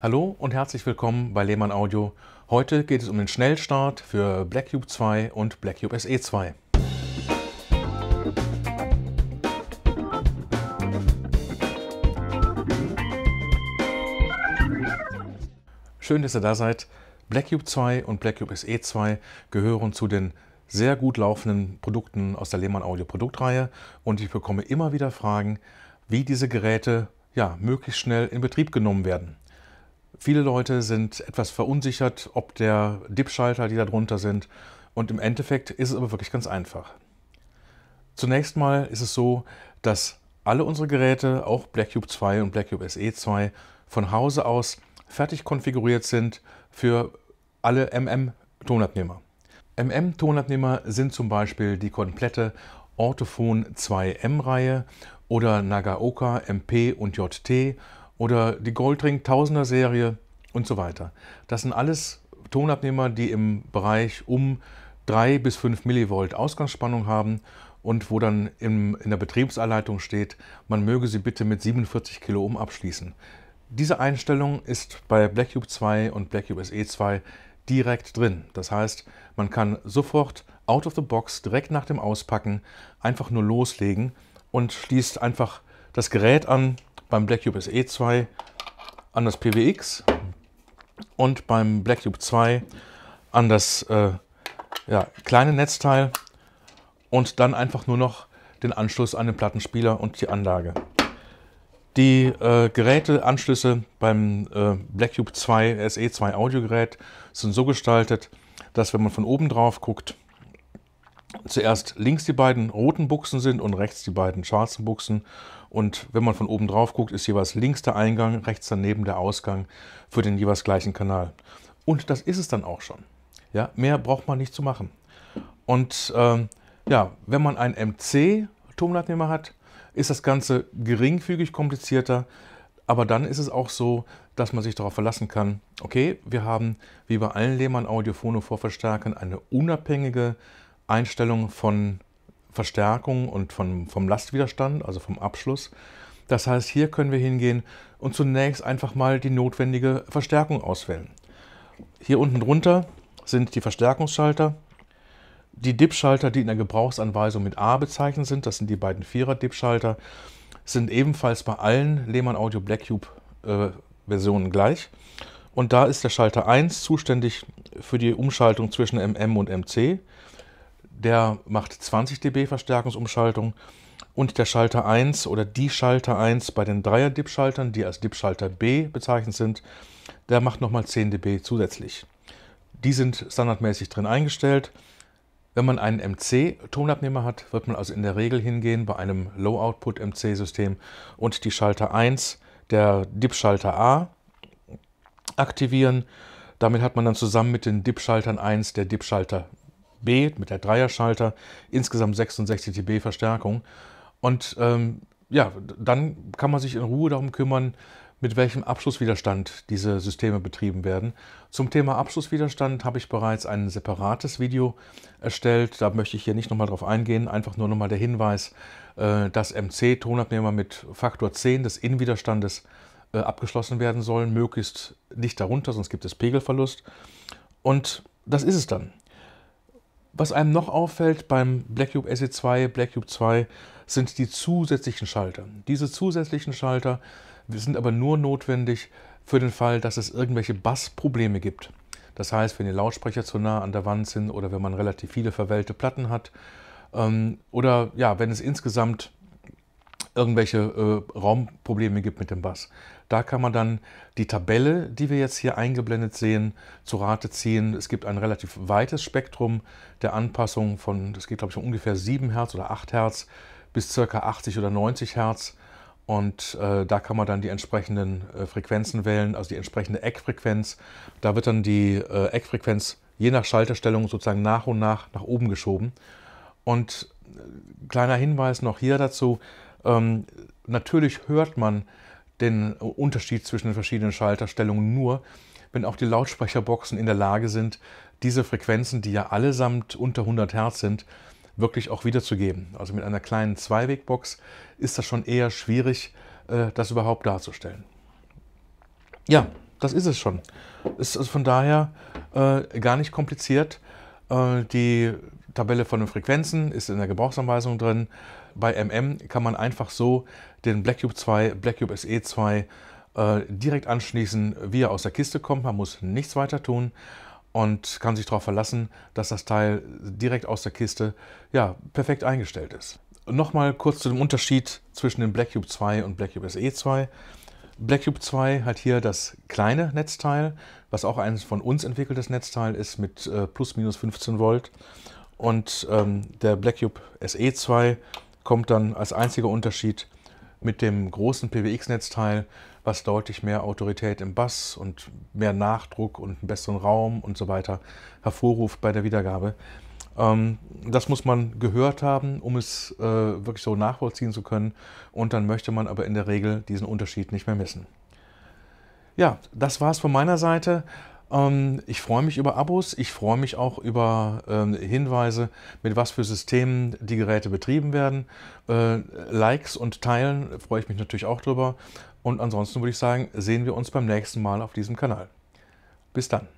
Hallo und herzlich willkommen bei Lehmann Audio. Heute geht es um den Schnellstart für Blackcube 2 und Blackcube SE 2. Schön, dass ihr da seid. Blackcube 2 und Blackcube SE 2 gehören zu den sehr gut laufenden Produkten aus der Lehmann Audio Produktreihe und ich bekomme immer wieder Fragen, wie diese Geräte ja, möglichst schnell in Betrieb genommen werden. Viele Leute sind etwas verunsichert, ob der DIP-Schalter, die da drunter sind. Und im Endeffekt ist es aber wirklich ganz einfach. Zunächst mal ist es so, dass alle unsere Geräte, auch Blackcube 2 und Blackcube SE 2, von Hause aus fertig konfiguriert sind für alle MM-Tonabnehmer. MM-Tonabnehmer sind zum Beispiel die komplette Ortophon 2M-Reihe oder Nagaoka MP und JT oder die Goldring Tausender Serie und so weiter. Das sind alles Tonabnehmer, die im Bereich um 3 bis 5 Millivolt Ausgangsspannung haben und wo dann im, in der Betriebsanleitung steht, man möge sie bitte mit 47 Kilo Ohm abschließen. Diese Einstellung ist bei Blackcube 2 und Blackcube SE 2 direkt drin. Das heißt, man kann sofort out of the box, direkt nach dem Auspacken, einfach nur loslegen und schließt einfach das Gerät an beim Blackcube SE2 an das PWX und beim Blackcube 2 an das äh, ja, kleine Netzteil und dann einfach nur noch den Anschluss an den Plattenspieler und die Anlage. Die äh, Geräteanschlüsse beim äh, Blackcube 2 SE2 Audiogerät sind so gestaltet, dass wenn man von oben drauf guckt, zuerst links die beiden roten Buchsen sind und rechts die beiden schwarzen Buchsen. Und wenn man von oben drauf guckt, ist jeweils links der Eingang, rechts daneben der Ausgang für den jeweils gleichen Kanal. Und das ist es dann auch schon. Ja, mehr braucht man nicht zu machen. Und ähm, ja, wenn man einen MC-Tonleitnehmer hat, ist das Ganze geringfügig komplizierter. Aber dann ist es auch so, dass man sich darauf verlassen kann, okay, wir haben wie bei allen Lehmann Audiophono-Vorverstärkern eine unabhängige Einstellung von Verstärkung und von, vom Lastwiderstand, also vom Abschluss. Das heißt, hier können wir hingehen und zunächst einfach mal die notwendige Verstärkung auswählen. Hier unten drunter sind die Verstärkungsschalter. Die DIP-Schalter, die in der Gebrauchsanweisung mit A bezeichnet sind, das sind die beiden Vierer-DIP-Schalter, sind ebenfalls bei allen Lehmann Audio Black Cube äh, Versionen gleich. Und da ist der Schalter 1 zuständig für die Umschaltung zwischen MM und MC der macht 20 dB Verstärkungsumschaltung und der Schalter 1 oder die Schalter 1 bei den 3er DIP-Schaltern, die als DIP-Schalter B bezeichnet sind, der macht nochmal 10 dB zusätzlich. Die sind standardmäßig drin eingestellt. Wenn man einen MC-Tonabnehmer hat, wird man also in der Regel hingehen bei einem Low-Output-MC-System und die Schalter 1 der DIP-Schalter A aktivieren. Damit hat man dann zusammen mit den DIP-Schaltern 1 der DIP-Schalter B mit der Dreierschalter, insgesamt 66 dB Verstärkung. Und ähm, ja, dann kann man sich in Ruhe darum kümmern, mit welchem Abschlusswiderstand diese Systeme betrieben werden. Zum Thema Abschlusswiderstand habe ich bereits ein separates Video erstellt. Da möchte ich hier nicht nochmal drauf eingehen. Einfach nur nochmal der Hinweis, äh, dass MC-Tonabnehmer mit Faktor 10 des Innenwiderstandes äh, abgeschlossen werden sollen. Möglichst nicht darunter, sonst gibt es Pegelverlust. Und das ist es dann. Was einem noch auffällt beim Blackcube SE2, Blackcube 2 sind die zusätzlichen Schalter. Diese zusätzlichen Schalter sind aber nur notwendig für den Fall, dass es irgendwelche Bassprobleme gibt. Das heißt, wenn die Lautsprecher zu nah an der Wand sind oder wenn man relativ viele verwellte Platten hat ähm, oder ja, wenn es insgesamt irgendwelche äh, Raumprobleme gibt mit dem Bass. Da kann man dann die Tabelle, die wir jetzt hier eingeblendet sehen, zu Rate ziehen. Es gibt ein relativ weites Spektrum der Anpassung von, das geht glaube ich um ungefähr 7 Hertz oder 8 Hertz bis ca. 80 oder 90 Hertz. Und äh, da kann man dann die entsprechenden äh, Frequenzen wählen, also die entsprechende Eckfrequenz. Da wird dann die äh, Eckfrequenz je nach Schalterstellung sozusagen nach und nach nach oben geschoben. Und äh, kleiner Hinweis noch hier dazu, ähm, natürlich hört man den Unterschied zwischen den verschiedenen Schalterstellungen nur, wenn auch die Lautsprecherboxen in der Lage sind, diese Frequenzen, die ja allesamt unter 100 Hertz sind, wirklich auch wiederzugeben. Also mit einer kleinen Zweiwegbox ist das schon eher schwierig, äh, das überhaupt darzustellen. Ja, das ist es schon. Es ist also von daher äh, gar nicht kompliziert. Äh, die Tabelle von den Frequenzen ist in der Gebrauchsanweisung drin. Bei MM kann man einfach so den Blackcube 2, Blackcube SE2 äh, direkt anschließen, wie er aus der Kiste kommt. Man muss nichts weiter tun und kann sich darauf verlassen, dass das Teil direkt aus der Kiste ja, perfekt eingestellt ist. Nochmal kurz zu dem Unterschied zwischen dem Blackcube 2 und Blackcube SE2. Blackcube 2 hat hier das kleine Netzteil, was auch ein von uns entwickeltes Netzteil ist mit äh, plus minus 15 Volt. Und ähm, der Black Cube SE2 kommt dann als einziger Unterschied mit dem großen PWX-Netzteil, was deutlich mehr Autorität im Bass und mehr Nachdruck und einen besseren Raum und so weiter hervorruft bei der Wiedergabe. Ähm, das muss man gehört haben, um es äh, wirklich so nachvollziehen zu können. Und dann möchte man aber in der Regel diesen Unterschied nicht mehr missen. Ja, das war es von meiner Seite. Ähm, ich freue mich über Abos, ich freue mich auch über ähm, Hinweise, mit was für Systemen die Geräte betrieben werden. Äh, Likes und Teilen äh, freue ich mich natürlich auch drüber. Und ansonsten würde ich sagen, sehen wir uns beim nächsten Mal auf diesem Kanal. Bis dann.